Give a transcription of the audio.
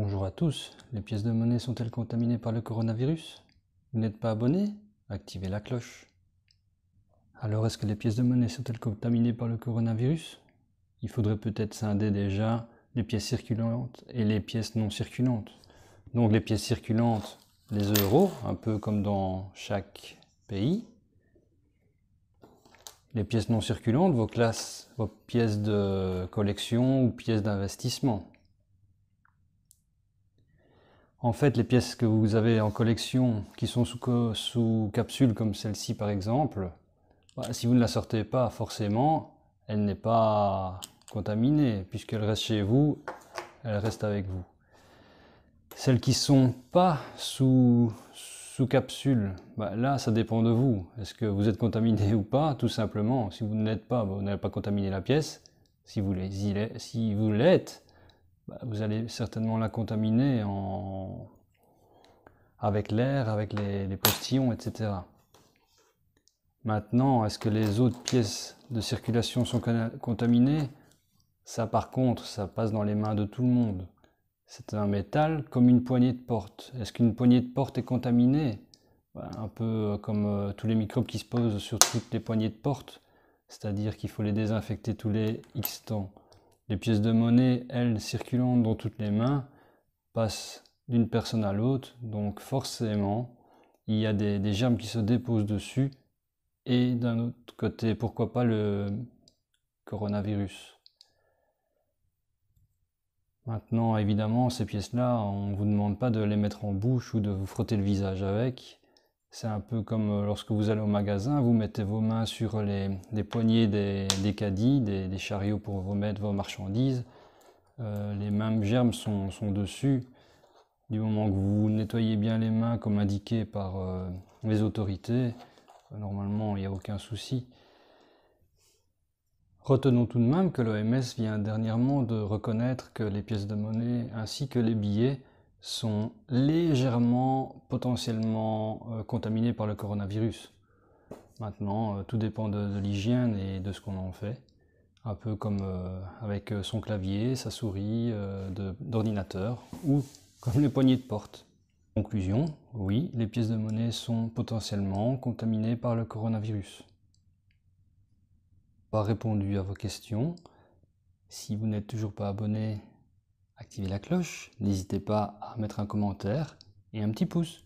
Bonjour à tous, les pièces de monnaie sont-elles contaminées par le coronavirus Vous n'êtes pas abonné Activez la cloche. Alors est-ce que les pièces de monnaie sont-elles contaminées par le coronavirus Il faudrait peut-être scinder déjà les pièces circulantes et les pièces non circulantes. Donc les pièces circulantes, les euros, un peu comme dans chaque pays. Les pièces non circulantes, vos classes, vos pièces de collection ou pièces d'investissement. En fait, les pièces que vous avez en collection, qui sont sous, capsule comme celle-ci par exemple, bah, si vous ne la sortez pas forcément, elle n'est pas contaminée, puisqu'elle reste chez vous, elle reste avec vous. Celles qui sont pas sous, capsule, bah, là, ça dépend de vous. Est-ce que vous êtes contaminé ou pas, tout simplement. Si vous ne l'êtes pas, bah, vous n'avez pas contaminé la pièce. si vous l'êtes bah, vous allez certainement la contaminer avec l'air, avec les, les postillons, etc. Maintenant, est-ce que les autres pièces de circulation sont contaminées Ça, par contre, ça passe dans les mains de tout le monde. C'est un métal comme une poignée de porte. Est-ce qu'une poignée de porte est contaminée bah, Un peu euh, comme euh, tous les microbes qui se posent sur toutes les poignées de porte, c'est-à-dire qu'il faut les désinfecter tous les X temps. Les pièces de monnaie, elles, circulant dans toutes les mains, passent d'une personne à l'autre, donc forcément, il y a des, des, germes qui se déposent dessus, et d'un autre côté, pourquoi pas le coronavirus. Maintenant, évidemment, ces pièces-là, on ne vous demande pas de les mettre en bouche ou de vous frotter le visage avec, c'est un peu comme euh, lorsque vous allez au magasin, vous mettez vos mains sur les, poignées des, caddies, des, chariots pour vous mettre vos marchandises. Euh, les mêmes germes sont, dessus. Du moment que vous nettoyez bien les mains comme indiqué par euh, les autorités, normalement il n'y a aucun souci. Retenons tout de même que l'OMS vient dernièrement de reconnaître que les pièces de monnaie ainsi que les billets sont légèrement potentiellement euh, contaminés par le coronavirus. Maintenant, euh, tout dépend de, l'hygiène et de ce qu'on en fait. Un peu comme euh, avec son clavier, sa souris d'ordinateur ou comme les poignées de porte. Conclusion, oui, les pièces de monnaie sont potentiellement contaminées par le coronavirus. Pas répondu à vos questions. Si vous n'êtes toujours pas abonné, activez la cloche, n'hésitez pas à mettre un commentaire et un petit pouce.